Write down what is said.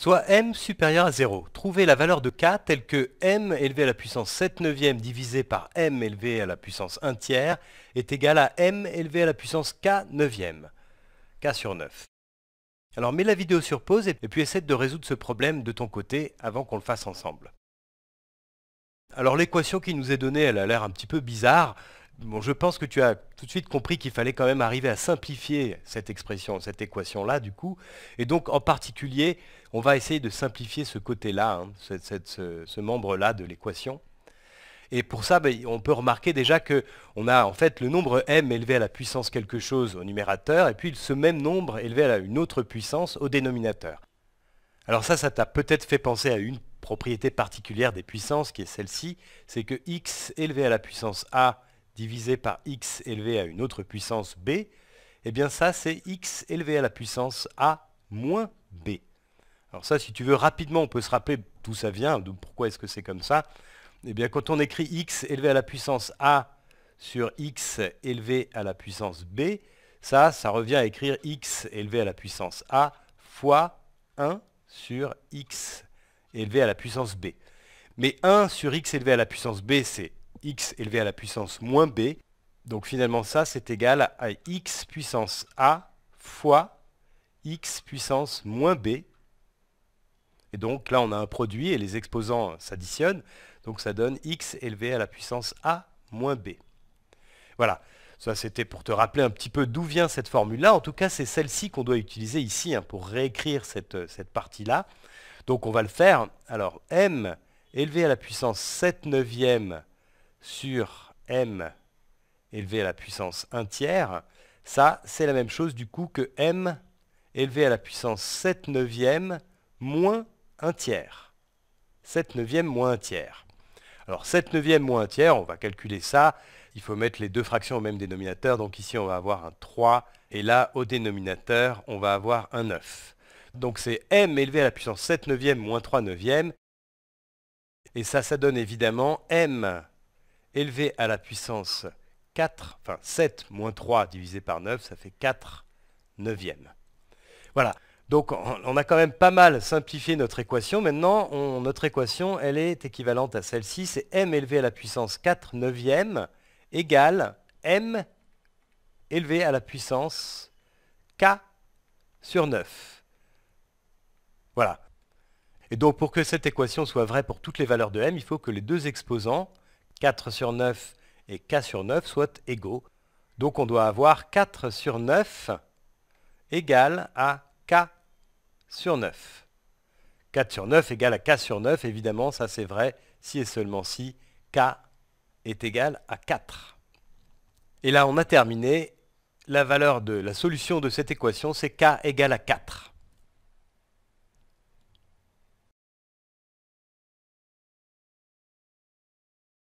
soit m supérieur à 0. Trouvez la valeur de k telle que m élevé à la puissance 7 neuvième divisé par m élevé à la puissance 1 tiers est égal à m élevé à la puissance k neuvième, k sur 9. Alors mets la vidéo sur pause et puis essaie de résoudre ce problème de ton côté avant qu'on le fasse ensemble. Alors l'équation qui nous est donnée, elle a l'air un petit peu bizarre je pense que tu as tout de suite compris qu'il fallait quand même arriver à simplifier cette expression, cette équation-là, du coup. Et donc, en particulier, on va essayer de simplifier ce côté-là, hein, ce, membre-là de l'équation. Et pour ça, ben, on peut remarquer déjà qu'on a en fait le nombre m élevé à la puissance quelque chose au numérateur, et puis ce même nombre élevé à une autre puissance au dénominateur. Alors ça, ça t'a peut-être fait penser à une propriété particulière des puissances, qui est celle-ci, c'est que x élevé à la puissance a divisé par x élevé à une autre puissance b, eh bien ça c'est x élevé à la puissance a moins b. Alors ça, si tu veux, rapidement, on peut se rappeler d'où ça vient, pourquoi est-ce que c'est comme ça. Eh bien, quand on écrit x élevé à la puissance a sur x élevé à la puissance b, ça, ça revient à écrire x élevé à la puissance a fois 1 sur x élevé à la puissance b. Mais 1 sur x élevé à la puissance b, c'est x élevé à la puissance moins b. Donc finalement ça c'est égal à x puissance a fois x puissance moins b. Et donc là on a un produit et les exposants s'additionnent. Donc ça donne x élevé à la puissance a moins b. Voilà. Ça, c'était pour te rappeler un petit peu d'où vient cette formule-là. En tout cas, c'est celle-ci qu'on doit utiliser ici hein, pour réécrire cette, euh, cette partie-là. Donc, on va le faire. Alors, m élevé à la puissance 7 neuvième sur m élevé à la puissance 1 tiers, ça c'est la même chose du coup que m élevé à la puissance 7 neuvième moins 1 tiers. 7 neuvième moins 1 tiers. Alors 7 neuvième moins 1 tiers, on va calculer ça, il faut mettre les deux fractions au même dénominateur, donc ici on va avoir un 3, et là au dénominateur on va avoir un 9. Donc c'est m élevé à la puissance 7 neuvième moins 3 neuvième, et ça, ça donne évidemment m élevé à la puissance 4, enfin 7 moins 3 divisé par 9, ça fait 4 neuvièmes. Voilà, donc on a quand même pas mal simplifié notre équation. Maintenant, notre équation, elle est équivalente à celle-ci. C'est m élevé à la puissance 4 neuvièmes égale m élevé à la puissance k sur 9. Voilà. Et donc pour que cette équation soit vraie pour toutes les valeurs de m, il faut que les deux exposants 4 sur 9 et k sur 9 soient égaux. Donc on doit avoir 4 sur 9 égale à k sur 9. 4 sur 9 égale à k sur 9, évidemment, ça c'est vrai, si et seulement si k est égal à 4. Et là, on a terminé. La valeur de la solution de cette équation, c'est k égale à 4.